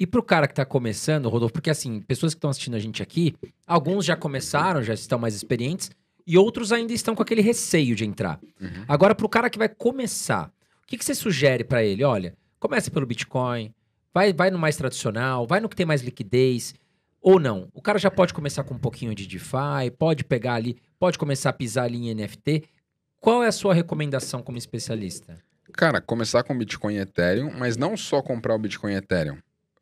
E para o cara que está começando, Rodolfo, porque assim, pessoas que estão assistindo a gente aqui, alguns já começaram, já estão mais experientes, e outros ainda estão com aquele receio de entrar. Uhum. Agora, para o cara que vai começar, o que, que você sugere para ele? Olha, começa pelo Bitcoin, vai, vai no mais tradicional, vai no que tem mais liquidez, ou não. O cara já pode começar com um pouquinho de DeFi, pode pegar ali, pode começar a pisar ali em NFT. Qual é a sua recomendação como especialista? Cara, começar com Bitcoin e Ethereum, mas não só comprar o Bitcoin e Ethereum.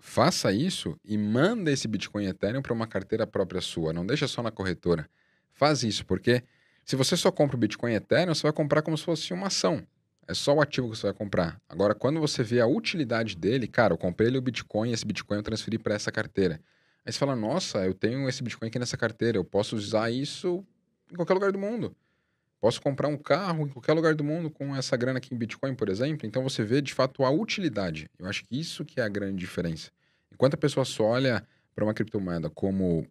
Faça isso e manda esse Bitcoin Ethereum para uma carteira própria sua, não deixa só na corretora. Faz isso, porque se você só compra o Bitcoin Ethereum, você vai comprar como se fosse uma ação. É só o ativo que você vai comprar. Agora, quando você vê a utilidade dele, cara, eu comprei ele o Bitcoin, esse Bitcoin eu transferi para essa carteira. Aí você fala, nossa, eu tenho esse Bitcoin aqui nessa carteira, eu posso usar isso em qualquer lugar do mundo. Posso comprar um carro em qualquer lugar do mundo com essa grana aqui em Bitcoin, por exemplo. Então você vê de fato a utilidade. Eu acho que isso que é a grande diferença. Enquanto a pessoa só olha para uma criptomoeda como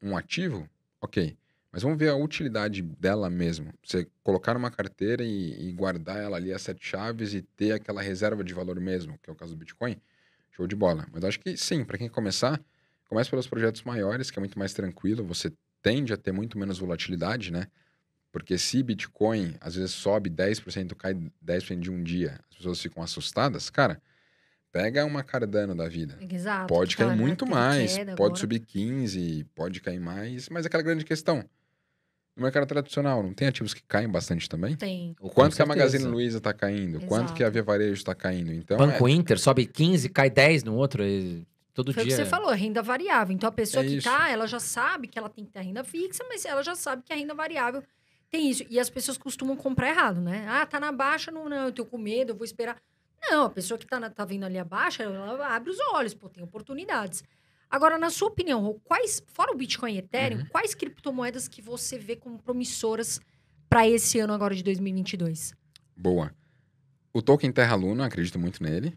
um ativo, ok. Mas vamos ver a utilidade dela mesmo. Você colocar numa carteira e, e, guardar ela ali as sete chaves e ter aquela reserva de valor mesmo, que é o caso do Bitcoin, show de bola. Mas acho que sim, para quem começar, comece pelos projetos maiores, que é muito mais tranquilo, você tende a ter muito menos volatilidade, né? Porque se Bitcoin às vezes sobe 10%, cai 10% de um dia, as pessoas ficam assustadas, cara, pega uma Cardano da vida. Exato, pode cair muito mais, pode agora. subir 15, pode cair mais, mas é aquela grande questão. No mercado tradicional, não tem ativos que caem bastante também? Tem. O quanto que a Magazine Luiza está caindo, Exato. quanto que a Via Varejo está caindo. Então, Banco é... Inter sobe 15, cai 10 no outro. E todo Foi dia. Foi o que você falou, renda variável. Então a pessoa é que está, ela já sabe que ela tem que ter renda fixa, mas ela já sabe que a renda variável tem isso. E as pessoas costumam comprar errado, né? Ah, tá na baixa, não, não, eu tô com medo, eu vou esperar. Não, a pessoa que tá, na, tá vendo ali a baixa ela abre os olhos, pô, tem oportunidades. Agora, na sua opinião, quais, fora o Bitcoin e Ethereum, uhum. quais criptomoedas que você vê como promissoras para esse ano agora de 2022? Boa. O token Terra Luna, acredito muito nele,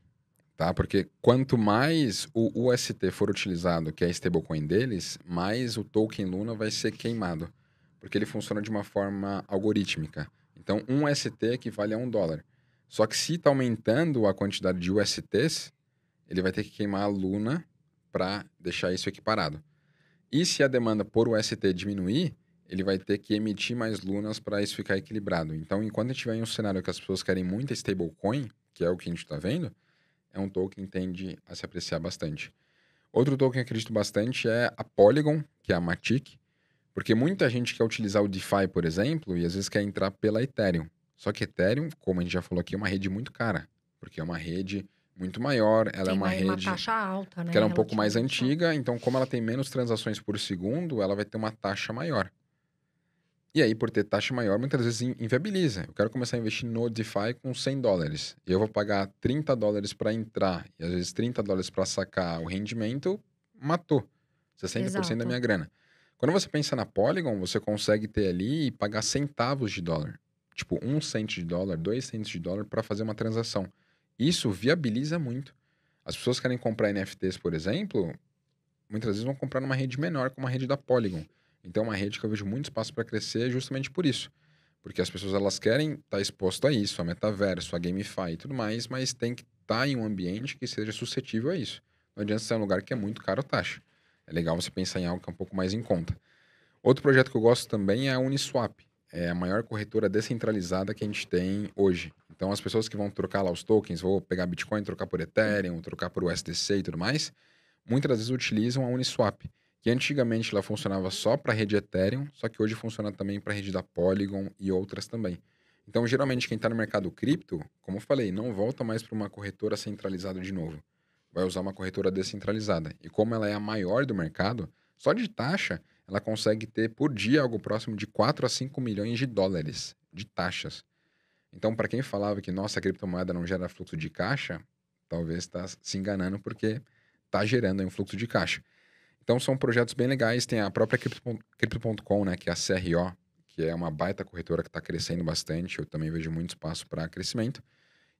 tá? Porque quanto mais o UST for utilizado, que é a stablecoin deles, mais o token Luna vai ser queimado porque ele funciona de uma forma algorítmica. Então, um ST equivale a um dólar. Só que se está aumentando a quantidade de USTs, ele vai ter que queimar a Luna para deixar isso equiparado. E se a demanda por UST diminuir, ele vai ter que emitir mais lunas para isso ficar equilibrado. Então, enquanto a gente em um cenário que as pessoas querem muita stablecoin, que é o que a gente está vendo, é um token que tende a se apreciar bastante. Outro token que acredito bastante é a Polygon, que é a Matic, porque muita gente quer utilizar o DeFi, por exemplo, e às vezes quer entrar pela Ethereum. Só que Ethereum, como a gente já falou aqui, é uma rede muito cara. Porque é uma rede muito maior, ela tem é uma, uma rede. Uma taxa alta, né? Que ela é um pouco mais né. antiga, então, como ela tem menos transações por segundo, ela vai ter uma taxa maior. E aí, por ter taxa maior, muitas vezes inviabiliza. Eu quero começar a investir no DeFi com 100 dólares. E eu vou pagar 30 dólares para entrar e às vezes 30 dólares para sacar o rendimento, matou 60% Exato. da minha grana. Quando você pensa na Polygon, você consegue ter ali e pagar centavos de dólar. Tipo, um cento de dólar, dois centos de dólar para fazer uma transação. Isso viabiliza muito. As pessoas querem comprar NFTs, por exemplo, muitas vezes vão comprar numa rede menor como a rede da Polygon. Então, é uma rede que eu vejo muito espaço para crescer justamente por isso. Porque as pessoas elas querem estar tá exposto a isso, a metaverso, a GameFi e tudo mais, mas tem que estar tá em um ambiente que seja suscetível a isso. Não adianta ser um lugar que é muito caro a taxa. É legal você pensar em algo que é um pouco mais em conta. Outro projeto que eu gosto também é a Uniswap. É a maior corretora descentralizada que a gente tem hoje. Então, as pessoas que vão trocar lá os tokens, vou pegar Bitcoin, trocar por Ethereum, trocar por USDC e tudo mais, muitas das vezes utilizam a Uniswap, que antigamente ela funcionava só para a rede Ethereum, só que hoje funciona também para a rede da Polygon e outras também. Então, geralmente, quem está no mercado cripto, como eu falei, não volta mais para uma corretora centralizada de novo vai usar uma corretora descentralizada. E como ela é a maior do mercado, só de taxa ela consegue ter por dia algo próximo de 4 a 5 milhões de dólares de taxas. Então, para quem falava que nossa criptomoeda não gera fluxo de caixa, talvez está se enganando porque está gerando um fluxo de caixa. Então, são projetos bem legais. Tem a própria Crypto.com, né, que é a CRO, que é uma baita corretora que está crescendo bastante. Eu também vejo muito espaço para crescimento.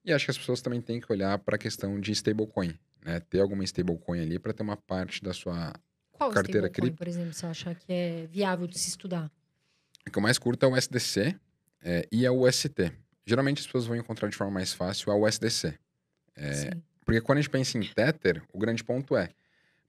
E acho que as pessoas também têm que olhar para a questão de stablecoin né? Ter alguma stablecoin ali para ter uma parte da sua Qual carteira cripto. por exemplo, você acha que é viável de se estudar? O que eu mais curto é o SDC é, e a UST. Geralmente as pessoas vão encontrar de forma mais fácil a USDC. É, porque quando a gente pensa em Tether, o grande ponto é,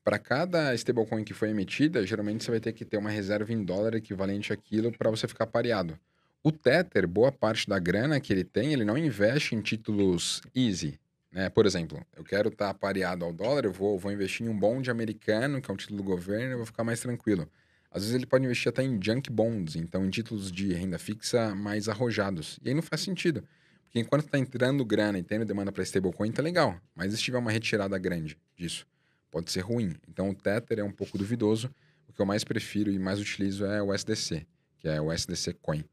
para cada stablecoin que foi emitida, geralmente você vai ter que ter uma reserva em dólar equivalente àquilo para você ficar pareado. O Tether, boa parte da grana que ele tem, ele não investe em títulos easy, né? Por exemplo, eu quero estar tá pareado ao dólar, eu vou, vou investir em um bonde americano, que é um título do governo, eu vou ficar mais tranquilo. Às vezes ele pode investir até em junk bonds, então em títulos de renda fixa mais arrojados. E aí não faz sentido. Porque enquanto está entrando grana e tendo demanda para stablecoin, tá legal. Mas se tiver uma retirada grande disso, pode ser ruim. Então o Tether é um pouco duvidoso. O que eu mais prefiro e mais utilizo é o SDC, que é o SDC Coin.